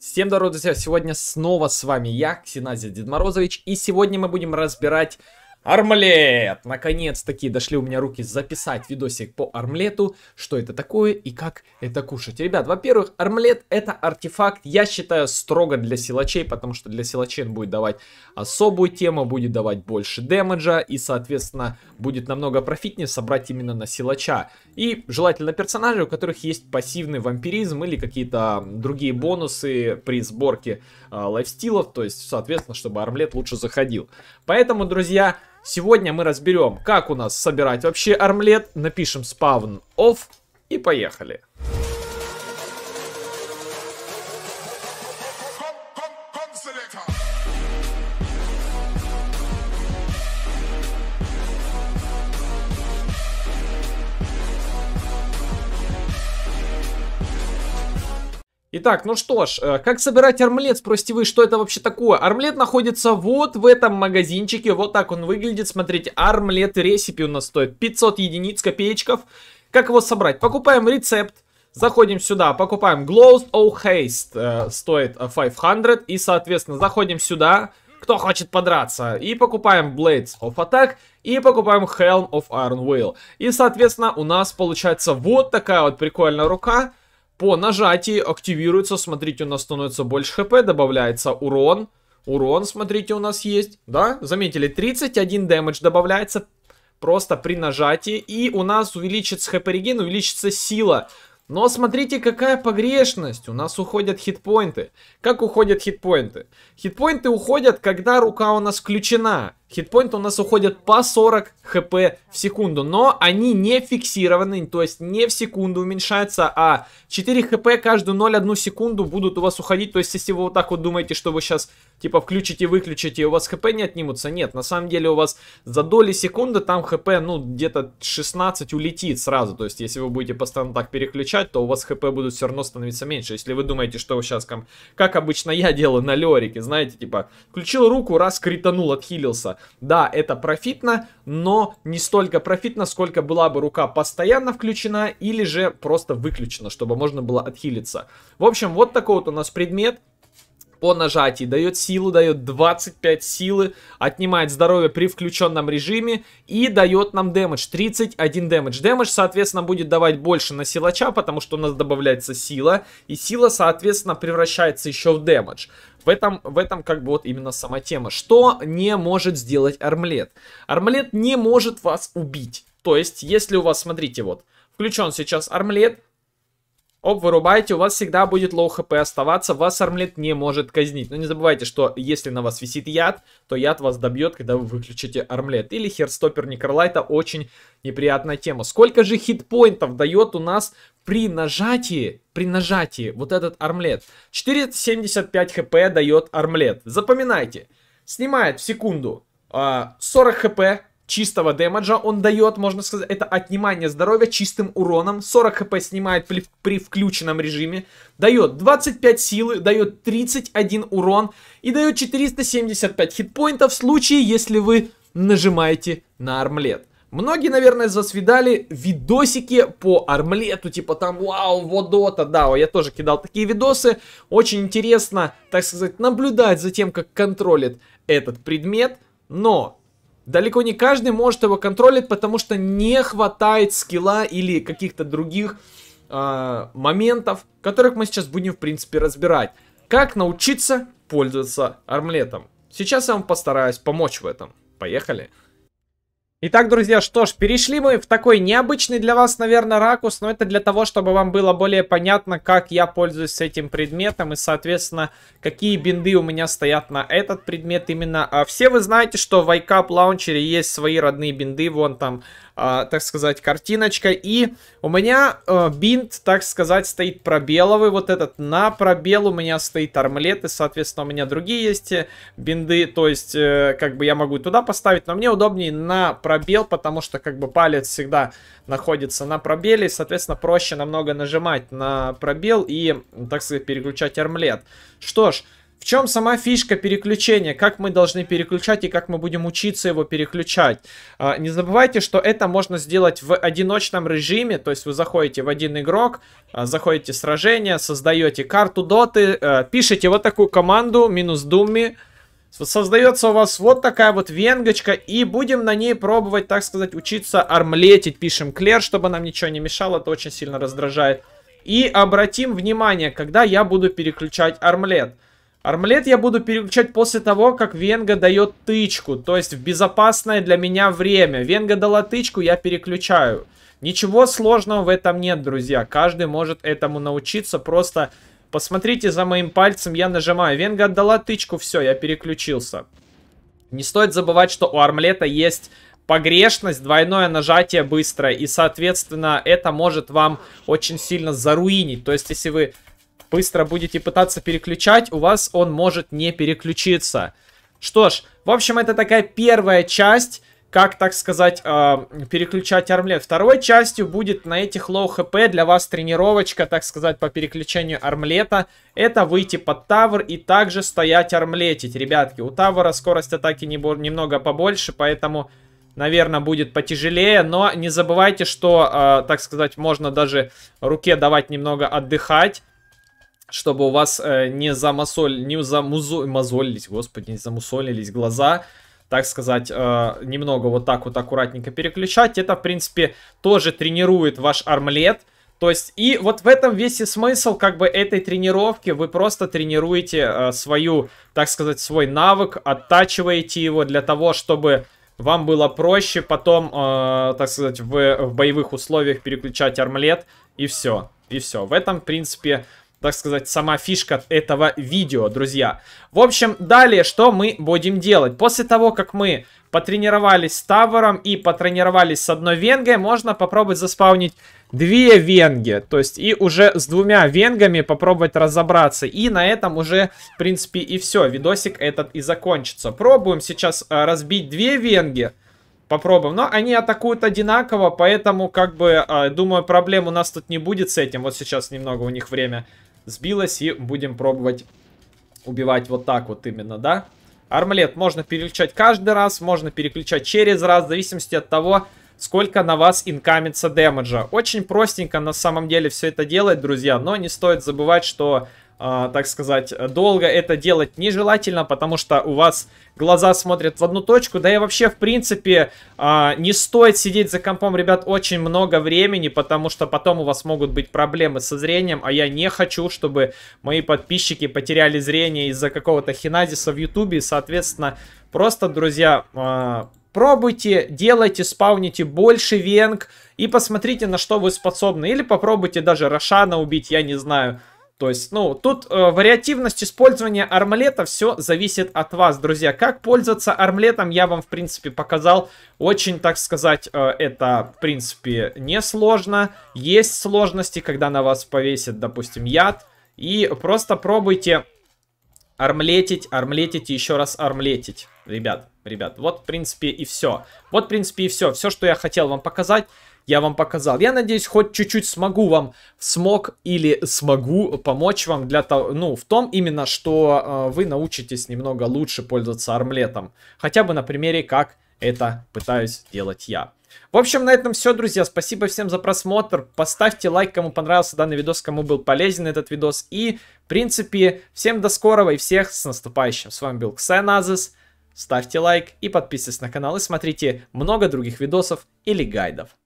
Всем здоров, друзья! Сегодня снова с вами я, Ксеназия Дедморозович, и сегодня мы будем разбирать Армлет! Наконец-таки дошли у меня руки записать видосик по армлету, что это такое и как это кушать. Ребят, во-первых, армлет это артефакт, я считаю, строго для силачей, потому что для силачей он будет давать особую тему, будет давать больше дэмэджа и, соответственно, будет намного профитнее собрать именно на силача. И желательно персонажей, у которых есть пассивный вампиризм или какие-то другие бонусы при сборке э, лайфстилов, то есть, соответственно, чтобы армлет лучше заходил. Поэтому, друзья, Сегодня мы разберем, как у нас собирать вообще армлет, напишем спавн off и поехали. Поехали. Итак, ну что ж, э, как собирать армлет, спросите вы, что это вообще такое? Армлет находится вот в этом магазинчике, вот так он выглядит, смотрите, армлет ресипи у нас стоит 500 единиц, копеечков. Как его собрать? Покупаем рецепт, заходим сюда, покупаем Glows Oh Haste, э, стоит 500, и, соответственно, заходим сюда, кто хочет подраться. И покупаем Blades of Attack и покупаем Helm of Iron Will. И, соответственно, у нас получается вот такая вот прикольная рука. По нажатии активируется, смотрите, у нас становится больше хп, добавляется урон. Урон, смотрите, у нас есть, да? Заметили, 31 дэмэдж добавляется просто при нажатии. И у нас увеличится хп реген, увеличится сила. Но смотрите, какая погрешность. У нас уходят хитпоинты. Как уходят хитпоинты? Хитпоинты уходят, когда рука у нас включена хитпоинты у нас уходят по 40 хп в секунду, но они не фиксированы, то есть не в секунду уменьшаются, а 4 хп каждую 0,1 секунду будут у вас уходить, то есть если вы вот так вот думаете, что вы сейчас типа включите, выключите, и у вас хп не отнимутся, нет, на самом деле у вас за доли секунды там хп, ну, где-то 16 улетит сразу, то есть если вы будете постоянно так переключать, то у вас хп будут все равно становиться меньше, если вы думаете, что вы сейчас, как обычно я делаю на лерике, знаете, типа, включил руку, раз кританул, отхилился, да, это профитно, но не столько профитно, сколько была бы рука постоянно включена или же просто выключена, чтобы можно было отхилиться. В общем, вот такой вот у нас предмет по нажатии, дает силу, дает 25 силы, отнимает здоровье при включенном режиме и дает нам дэмэдж, 31 дэмэдж. Дэмэдж, соответственно, будет давать больше на силача, потому что у нас добавляется сила, и сила, соответственно, превращается еще в дэмэдж. В этом, в этом как бы вот именно сама тема. Что не может сделать армлет? Армлет не может вас убить. То есть, если у вас, смотрите, вот, включен сейчас армлет, об вырубаете, у вас всегда будет лоу хп оставаться, вас армлет не может казнить. Но не забывайте, что если на вас висит яд, то яд вас добьет, когда вы выключите армлет. Или херстопер некролайта, очень неприятная тема. Сколько же хитпоинтов дает у нас при нажатии, при нажатии вот этот армлет? 475 хп дает армлет. Запоминайте, снимает в секунду 40 а, хп, чистого дэмэджа он дает, можно сказать, это отнимание здоровья чистым уроном, 40 хп снимает при, при включенном режиме, дает 25 силы, дает 31 урон и дает 475 хитпоинтов в случае, если вы нажимаете на армлет. Многие, наверное, засвидали видосики по армлету, типа там, вау, вот дота, да, я тоже кидал такие видосы. Очень интересно, так сказать, наблюдать за тем, как контролит этот предмет, но Далеко не каждый может его контролить, потому что не хватает скилла или каких-то других э, моментов, которых мы сейчас будем, в принципе, разбирать. Как научиться пользоваться армлетом? Сейчас я вам постараюсь помочь в этом. Поехали! Итак, друзья, что ж, перешли мы в такой необычный для вас, наверное, ракурс, но это для того, чтобы вам было более понятно, как я пользуюсь этим предметом и, соответственно, какие бинды у меня стоят на этот предмет именно. А все вы знаете, что в iCap лаунчере есть свои родные бинды, вон там а, так сказать, картиночка. И у меня э, бинт, так сказать, стоит пробеловый, вот этот на пробел у меня стоит армлет, и, соответственно, у меня другие есть э, бинды, то есть, э, как бы я могу туда поставить, но мне удобнее на пробел, потому что, как бы, палец всегда находится на пробеле, и, соответственно, проще намного нажимать на пробел и, так сказать, переключать армлет. Что ж, в чем сама фишка переключения? Как мы должны переключать и как мы будем учиться его переключать? А, не забывайте, что это можно сделать в одиночном режиме. То есть вы заходите в один игрок, а, заходите в сражение, создаете карту доты, э, пишете вот такую команду минус думми. Создается у вас вот такая вот венгочка, и будем на ней пробовать, так сказать, учиться армлетить. Пишем клер, чтобы нам ничего не мешало, это очень сильно раздражает. И обратим внимание, когда я буду переключать армлет. Армлет я буду переключать после того, как Венга дает тычку. То есть в безопасное для меня время. Венга дала тычку, я переключаю. Ничего сложного в этом нет, друзья. Каждый может этому научиться. Просто посмотрите за моим пальцем, я нажимаю. Венга отдала тычку, все, я переключился. Не стоит забывать, что у армлета есть погрешность, двойное нажатие быстрое. И, соответственно, это может вам очень сильно заруинить. То есть, если вы быстро будете пытаться переключать, у вас он может не переключиться. Что ж, в общем, это такая первая часть как, так сказать, а, переключать армлет. Второй частью будет на этих лоу хп для вас тренировочка, так сказать, по переключению армлета. Это выйти под тавр и также стоять армлетить. Ребятки, у тавра скорость атаки не, немного побольше, поэтому, наверное, будет потяжелее. Но не забывайте, что, а, так сказать, можно даже руке давать немного отдыхать чтобы у вас э, не замасоль, не замузо, мозолились, господи, не замусолились глаза, так сказать, э, немного вот так вот аккуратненько переключать. Это, в принципе, тоже тренирует ваш армлет. То есть, и вот в этом весь и смысл, как бы, этой тренировки. Вы просто тренируете э, свою, так сказать, свой навык, оттачиваете его для того, чтобы вам было проще потом, э, так сказать, в, в боевых условиях переключать армлет, и все. И все. В этом, в принципе, так сказать, сама фишка этого видео, друзья. В общем, далее что мы будем делать? После того, как мы потренировались с Тавором и потренировались с одной венгой, можно попробовать заспаунить две венги. То есть и уже с двумя венгами попробовать разобраться. И на этом уже, в принципе, и все. Видосик этот и закончится. Пробуем сейчас э, разбить две венги попробуем. Но они атакуют одинаково, поэтому, как бы, э, думаю, проблем у нас тут не будет с этим. Вот сейчас немного у них время сбилась. И будем пробовать убивать вот так вот именно, да? Армлет можно переключать каждый раз, можно переключать через раз, в зависимости от того, сколько на вас инкамится дэмэджа. Очень простенько на самом деле все это делать, друзья, но не стоит забывать, что а, так сказать, долго это делать нежелательно, потому что у вас глаза смотрят в одну точку. Да и вообще, в принципе, а, не стоит сидеть за компом, ребят, очень много времени, потому что потом у вас могут быть проблемы со зрением, а я не хочу, чтобы мои подписчики потеряли зрение из-за какого-то хиназиса в ютубе. Соответственно, просто, друзья, а, пробуйте, делайте, спауните больше венг и посмотрите, на что вы способны. Или попробуйте даже Рошана убить, я не знаю. То есть, ну, тут э, вариативность использования армлета все зависит от вас, друзья. Как пользоваться армлетом, я вам, в принципе, показал. Очень, так сказать, э, это, в принципе, несложно. Есть сложности, когда на вас повесит, допустим, яд. И просто пробуйте армлетить, армлетить и еще раз армлетить ребят, ребят, вот, в принципе, и все. Вот, в принципе, и все. Все, что я хотел вам показать, я вам показал. Я надеюсь, хоть чуть-чуть смогу вам смог или смогу помочь вам для того, ну, в том именно, что э, вы научитесь немного лучше пользоваться армлетом. Хотя бы на примере, как это пытаюсь делать я. В общем, на этом все, друзья. Спасибо всем за просмотр. Поставьте лайк, кому понравился данный видос, кому был полезен этот видос. И, в принципе, всем до скорого и всех с наступающим. С вами был Ксеназис ставьте лайк и подписывайтесь на канал и смотрите много других видосов или гайдов.